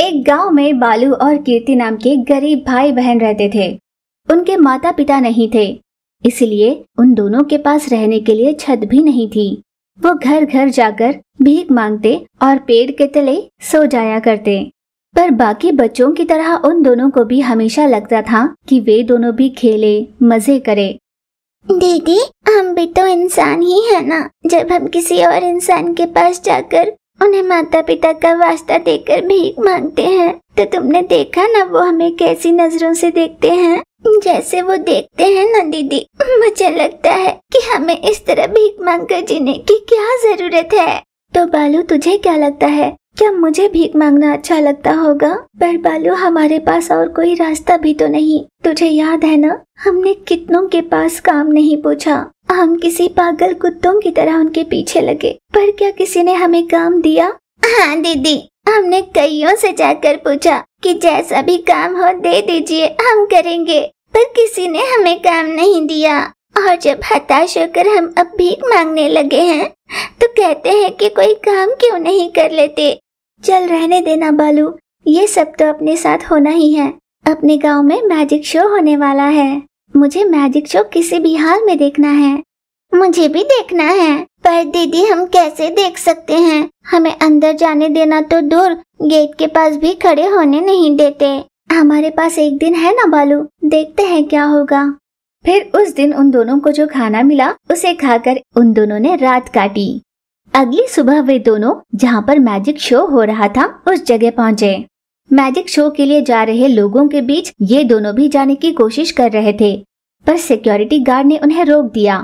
एक गांव में बालू और कीर्ति नाम के गरीब भाई बहन रहते थे उनके माता पिता नहीं थे इसलिए उन दोनों के पास रहने के लिए छत भी नहीं थी वो घर घर जाकर भीख मांगते और पेड़ के तले सो जाया करते पर बाकी बच्चों की तरह उन दोनों को भी हमेशा लगता था कि वे दोनों भी खेले मजे करे दीदी हम भी तो इंसान ही है ना जब हम किसी और इंसान के पास जाकर उन्हें माता पिता का वास्ता देकर भीख मांगते हैं तो तुमने देखा ना वो हमें कैसी नजरों से देखते हैं जैसे वो देखते हैं ना दीदी मुझे लगता है कि हमें इस तरह भीख मांग कर जीने की क्या जरूरत है तो बालू तुझे क्या लगता है क्या मुझे भीख मांगना अच्छा लगता होगा पर बालू हमारे पास और कोई रास्ता भी तो नहीं तुझे याद है ना हमने कितनों के पास काम नहीं पूछा हम किसी पागल कुत्तों की तरह उनके पीछे लगे पर क्या किसी ने हमें काम दिया हाँ दीदी हमने कईयों से जाकर पूछा कि जैसा भी काम हो दे दीजिए हम करेंगे पर किसी ने हमें काम नहीं दिया और जब हताश होकर हम अब भीख मांगने लगे हैं तो कहते हैं कि कोई काम क्यों नहीं कर लेते चल रहने देना बालू ये सब तो अपने साथ होना ही है अपने गांव में मैजिक शो होने वाला है मुझे मैजिक शो किसी भी हाल में देखना है मुझे भी देखना है पर दीदी हम कैसे देख सकते हैं हमें अंदर जाने देना तो दूर गेट के पास भी खड़े होने नहीं देते हमारे पास एक दिन है ना बालू देखते हैं क्या होगा फिर उस दिन उन दोनों को जो खाना मिला उसे खाकर उन दोनों ने रात काटी अगली सुबह वे दोनों जहाँ पर मैजिक शो हो रहा था उस जगह पहुँचे मैजिक शो के लिए जा रहे लोगों के बीच ये दोनों भी जाने की कोशिश कर रहे थे पर सिक्योरिटी गार्ड ने उन्हें रोक दिया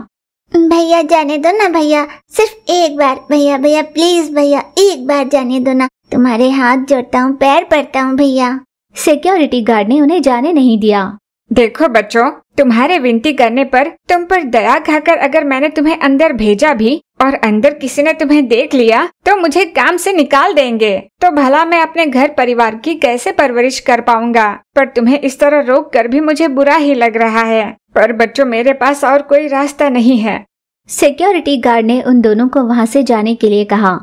भैया जाने दो ना भैया सिर्फ एक बार भैया भैया प्लीज भैया एक बार जाने दो ना तुम्हारे हाथ जोड़ता हूँ पैर पड़ता हूँ भैया सिक्योरिटी गार्ड ने उन्हें जाने नहीं दिया देखो बच्चों तुम्हारे विनती करने पर तुम पर दया खाकर अगर मैंने तुम्हें अंदर भेजा भी और अंदर किसी ने तुम्हें देख लिया तो मुझे काम से निकाल देंगे तो भला मैं अपने घर परिवार की कैसे परवरिश कर पाऊंगा पर तुम्हें इस तरह रोक कर भी मुझे बुरा ही लग रहा है पर बच्चों मेरे पास और कोई रास्ता नहीं है सिक्योरिटी गार्ड ने उन दोनों को वहाँ से जाने के लिए कहा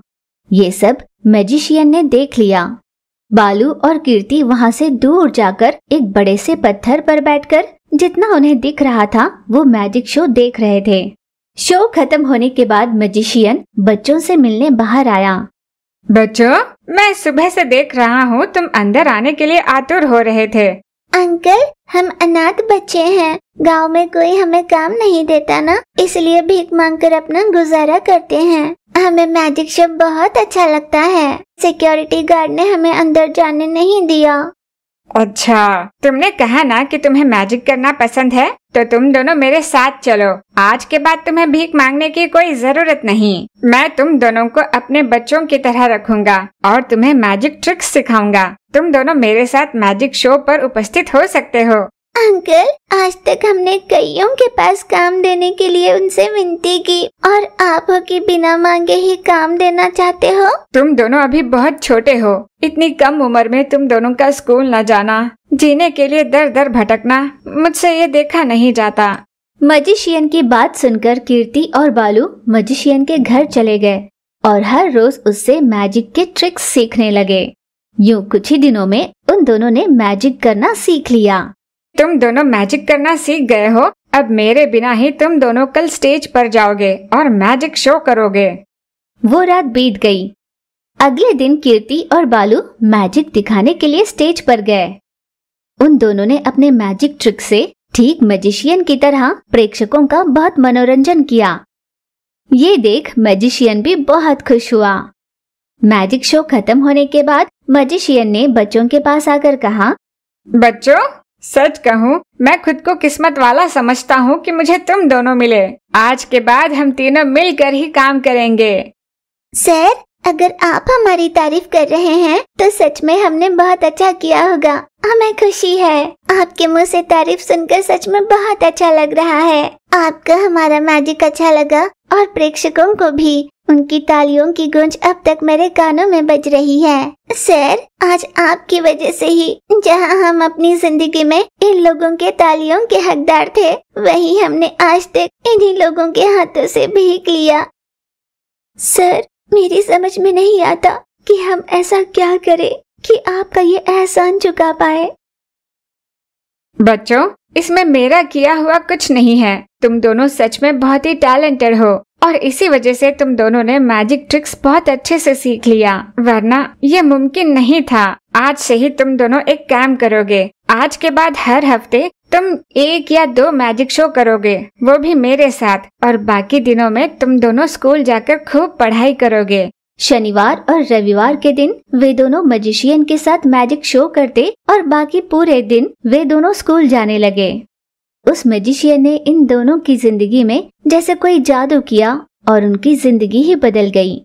ये सब मैजिशियन ने देख लिया बालू और कीर्ति वहाँ से दूर जाकर एक बड़े से पत्थर पर बैठकर जितना उन्हें दिख रहा था वो मैजिक शो देख रहे थे शो खत्म होने के बाद मजिशियन बच्चों से मिलने बाहर आया बच्चों मैं सुबह से देख रहा हूँ तुम अंदर आने के लिए आतुर हो रहे थे अंकल हम अनाथ बच्चे हैं गांव में कोई हमें काम नहीं देता ना इसलिए भीख मांगकर अपना गुजारा करते हैं हमें मैजिक शो बहुत अच्छा लगता है सिक्योरिटी गार्ड ने हमें अंदर जाने नहीं दिया अच्छा तुमने कहा ना कि तुम्हें मैजिक करना पसंद है तो तुम दोनों मेरे साथ चलो आज के बाद तुम्हें भीख मांगने की कोई जरूरत नहीं मैं तुम दोनों को अपने बच्चों की तरह रखूंगा और तुम्हें मैजिक ट्रिक्स सिखाऊंगा तुम दोनों मेरे साथ मैजिक शो पर उपस्थित हो सकते हो अंकल आज तक हमने कईयों के पास काम देने के लिए उनसे विनती की और आप की बिना मांगे ही काम देना चाहते हो तुम दोनों अभी बहुत छोटे हो इतनी कम उम्र में तुम दोनों का स्कूल न जाना जीने के लिए दर दर भटकना मुझसे ये देखा नहीं जाता मजिशियन की बात सुनकर कीर्ति और बालू मजिशियन के घर चले गए और हर रोज उससे मैजिक के ट्रिक्स सीखने लगे यूँ कुछ ही दिनों में उन दोनों ने मैजिक करना सीख लिया तुम दोनों मैजिक करना सीख गए हो अब मेरे बिना ही तुम दोनों कल स्टेज पर जाओगे और मैजिक शो करोगे वो रात बीत गई अगले दिन कीर्ति और बालू मैजिक दिखाने के लिए स्टेज पर गए उन दोनों ने अपने मैजिक ट्रिक से ठीक मैजिशियन की तरह प्रेक्षकों का बहुत मनोरंजन किया ये देख मैजिशियन भी बहुत खुश हुआ मैजिक शो खत्म होने के बाद मैजिशियन ने बच्चों के पास आकर कहा बच्चों सच कहूँ मैं खुद को किस्मत वाला समझता हूँ कि मुझे तुम दोनों मिले आज के बाद हम तीनों मिलकर ही काम करेंगे सर अगर आप हमारी तारीफ कर रहे हैं तो सच में हमने बहुत अच्छा किया होगा हमें खुशी है आपके मुंह से तारीफ सुनकर सच में बहुत अच्छा लग रहा है आपका हमारा मैजिक अच्छा लगा और प्रेक्षकों को भी उनकी तालियों की गूंज अब तक मेरे कानों में बज रही है सर आज आपकी वजह से ही जहां हम अपनी जिंदगी में इन लोगों के तालियों के हकदार थे वही हमने आज तक इन्हीं लोगों के हाथों से भीग लिया सर मेरी समझ में नहीं आता कि हम ऐसा क्या करें कि आपका ये एहसान चुका पाए बच्चों इसमें मेरा किया हुआ कुछ नहीं है तुम दोनों सच में बहुत ही टैलेंटेड हो और इसी वजह से तुम दोनों ने मैजिक ट्रिक्स बहुत अच्छे से सीख लिया वरना ये मुमकिन नहीं था आज से ही तुम दोनों एक काम करोगे आज के बाद हर हफ्ते तुम एक या दो मैजिक शो करोगे वो भी मेरे साथ और बाकी दिनों में तुम दोनों स्कूल जाकर खूब पढ़ाई करोगे शनिवार और रविवार के दिन वे दोनों मजिशियन के साथ मैजिक शो करते और बाकी पूरे दिन वे दोनों स्कूल जाने लगे उस मजिशियन ने इन दोनों की जिंदगी में जैसे कोई जादू किया और उनकी जिंदगी ही बदल गई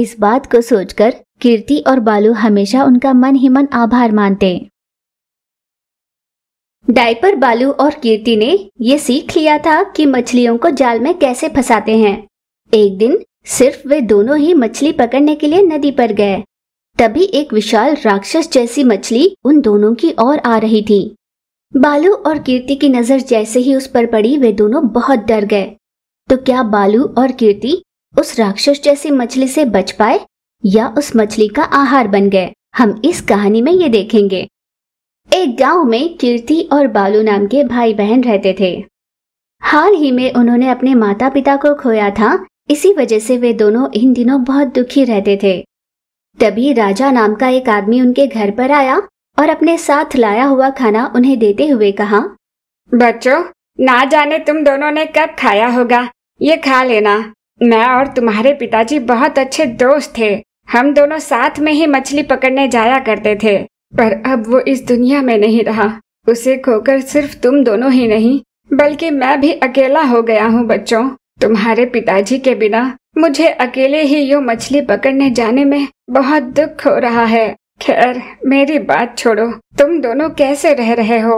इस बात को सोचकर कीर्ति और बालू हमेशा उनका मन ही मन आभार मानते डायपर बालू और कीर्ति ने ये सीख लिया था कि मछलियों को जाल में कैसे फंसाते हैं एक दिन सिर्फ वे दोनों ही मछली पकड़ने के लिए नदी पर गए तभी एक विशाल राक्षस जैसी मछली उन दोनों की ओर आ रही थी बालू और कीर्ति की नजर जैसे ही उस पर पड़ी वे दोनों बहुत डर गए तो क्या बालू और कीर्ति उस राक्षस जैसी मछली से बच पाए या उस मछली का आहार बन गए हम इस कहानी में ये देखेंगे एक गांव में कीर्ति और बालू नाम के भाई बहन रहते थे हाल ही में उन्होंने अपने माता पिता को खोया था इसी वजह से वे दोनों इन दिनों बहुत दुखी रहते थे तभी राजा नाम का एक आदमी उनके घर पर आया और अपने साथ लाया हुआ खाना उन्हें देते हुए कहा बच्चों ना जाने तुम दोनों ने कब खाया होगा ये खा लेना मैं और तुम्हारे पिताजी बहुत अच्छे दोस्त थे हम दोनों साथ में ही मछली पकड़ने जाया करते थे पर अब वो इस दुनिया में नहीं रहा उसे खोकर सिर्फ तुम दोनों ही नहीं बल्कि मैं भी अकेला हो गया हूँ बच्चों तुम्हारे पिताजी के बिना मुझे अकेले ही यो मछली पकड़ने जाने में बहुत दुख हो रहा है खैर मेरी बात छोड़ो तुम दोनों कैसे रह रहे हो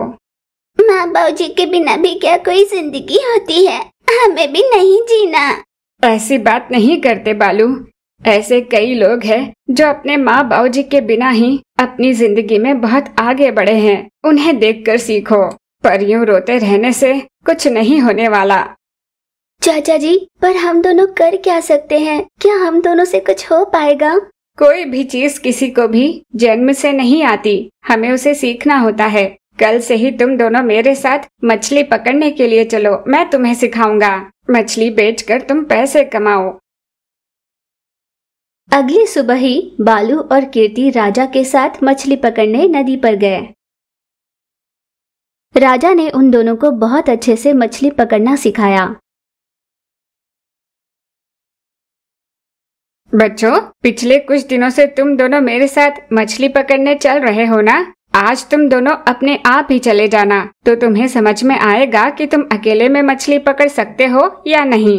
माँ बाबूजी के बिना भी क्या कोई जिंदगी होती है हमें भी नहीं जीना ऐसी बात नहीं करते बालू ऐसे कई लोग हैं जो अपने माँ बाबूजी के बिना ही अपनी जिंदगी में बहुत आगे बढ़े हैं उन्हें देखकर सीखो पर यूँ रोते रहने से कुछ नहीं होने वाला चाचा जी पर हम दोनों कर क्या सकते हैं क्या हम दोनों से कुछ हो पाएगा कोई भी चीज किसी को भी जन्म से नहीं आती हमें उसे सीखना होता है कल से ही तुम दोनों मेरे साथ मछली पकड़ने के लिए चलो मैं तुम्हें सिखाऊंगा मछली बेचकर तुम पैसे कमाओ अगली सुबह ही बालू और कीर्ति राजा के साथ मछली पकड़ने नदी पर गए राजा ने उन दोनों को बहुत अच्छे से मछली पकड़ना सिखाया बच्चों पिछले कुछ दिनों से तुम दोनों मेरे साथ मछली पकड़ने चल रहे हो ना आज तुम दोनों अपने आप ही चले जाना तो तुम्हें समझ में आएगा कि तुम अकेले में मछली पकड़ सकते हो या नहीं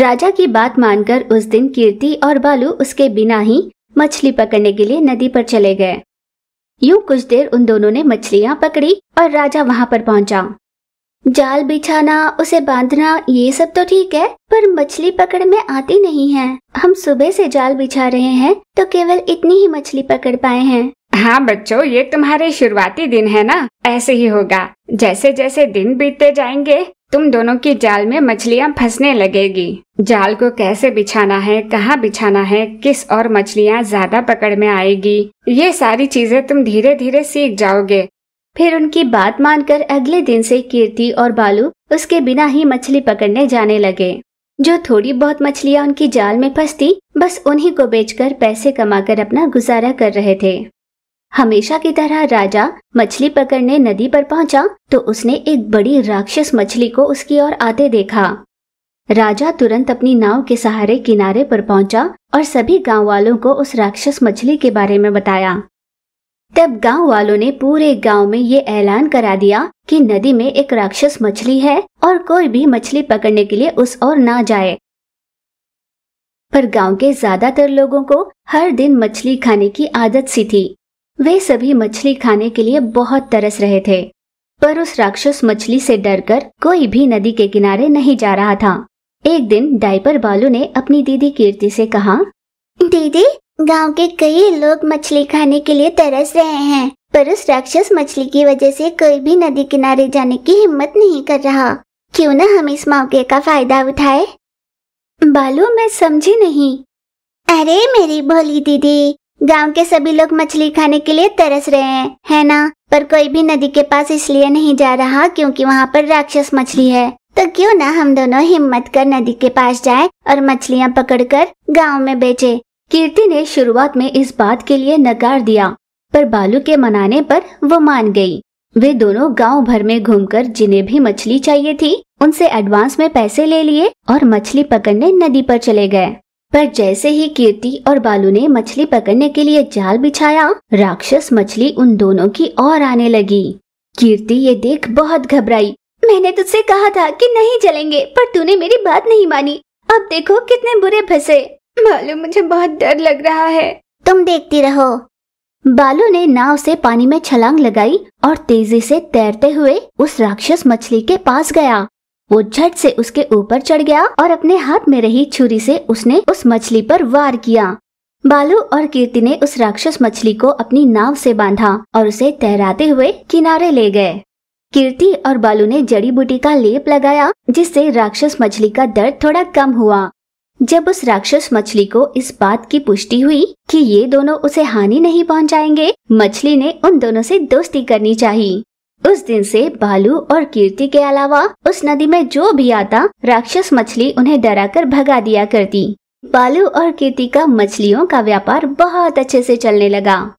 राजा की बात मानकर उस दिन कीर्ति और बालू उसके बिना ही मछली पकड़ने के लिए नदी पर चले गए यूं कुछ देर उन दोनों ने मछलियां पकड़ी और राजा वहां पर पहुंचा जाल बिछाना उसे बांधना ये सब तो ठीक है पर मछली पकड़ में आती नहीं है हम सुबह से जाल बिछा रहे हैं तो केवल इतनी ही मछली पकड़ पाए हैं हाँ बच्चों ये तुम्हारे शुरुआती दिन है ना ऐसे ही होगा जैसे जैसे दिन बीतते जाएंगे तुम दोनों की जाल में मछलियाँ फंसने लगेगी जाल को कैसे बिछाना है कहाँ बिछाना है किस और मछलियाँ ज्यादा पकड़ में आएगी ये सारी चीजें तुम धीरे धीरे सीख जाओगे फिर उनकी बात मानकर अगले दिन से कीर्ति और बालू उसके बिना ही मछली पकड़ने जाने लगे जो थोड़ी बहुत मछलियाँ उनकी जाल में फंसती बस उन्हीं को बेचकर पैसे कमाकर अपना गुजारा कर रहे थे हमेशा की तरह राजा मछली पकड़ने नदी पर पहुंचा तो उसने एक बड़ी राक्षस मछली को उसकी ओर आते देखा राजा तुरंत अपनी नाव के सहारे किनारे पर पहुंचा और सभी गांव वालों को उस राक्षस मछली के बारे में बताया तब गांव वालों ने पूरे गांव में ये ऐलान करा दिया कि नदी में एक राक्षस मछली है और कोई भी मछली पकड़ने के लिए उस ओर ना जाए पर गांव के ज्यादातर लोगों को हर दिन मछली खाने की आदत सी थी वे सभी मछली खाने के लिए बहुत तरस रहे थे पर उस राक्षस मछली से डरकर कोई भी नदी के किनारे नहीं जा रहा था एक दिन डाइपर बालू ने अपनी दीदी कीर्ति से कहा दीदी गांव के कई लोग मछली खाने के लिए तरस रहे हैं पर उस राक्षस मछली की वजह से कोई भी नदी किनारे जाने की हिम्मत नहीं कर रहा क्यों न हम इस मौके का फायदा उठाए बालू मैं समझी नहीं अरे मेरी भोली दीदी गांव के सभी लोग मछली खाने के लिए तरस रहे हैं है ना पर कोई भी नदी के पास इसलिए नहीं जा रहा क्योंकि वहाँ पर राक्षस मछली है तो क्यों ना हम दोनों हिम्मत कर नदी के पास जाएं और मछलियाँ पकड़कर गांव में बेचे कीर्ति ने शुरुआत में इस बात के लिए नकार दिया पर बालू के मनाने पर वो मान गई वे दोनों गांव भर में घूमकर जिन्हें भी मछली चाहिए थी उनसे एडवांस में पैसे ले लिए और मछली पकड़ने नदी पर चले गए पर जैसे ही कीर्ति और बालू ने मछली पकड़ने के लिए जाल बिछाया राक्षस मछली उन दोनों की ओर आने लगी कीर्ति ये देख बहुत घबराई मैंने तुझसे कहा था कि नहीं चलेंगे पर तूने मेरी बात नहीं मानी अब देखो कितने बुरे फंसे बालू मुझे बहुत डर लग रहा है तुम देखती रहो बालू ने नाव से पानी में छलांग लगाई और तेजी से तैरते हुए उस राक्षस मछली के पास गया वो झट से उसके ऊपर चढ़ गया और अपने हाथ में रही छुरी से उसने उस मछली पर वार किया बालू और कीर्ति ने उस राक्षस मछली को अपनी नाव से बांधा और उसे तैराते हुए किनारे ले गए कीर्ति और बालू ने जड़ी बूटी का लेप लगाया जिससे राक्षस मछली का दर्द थोड़ा कम हुआ जब उस राक्षस मछली को इस बात की पुष्टि हुई कि ये दोनों उसे हानि नहीं पहुंचाएंगे, मछली ने उन दोनों से दोस्ती करनी चाहिए उस दिन से बालू और कीर्ति के अलावा उस नदी में जो भी आता राक्षस मछली उन्हें डराकर भगा दिया करती बालू और कीर्ति का मछलियों का व्यापार बहुत अच्छे से चलने लगा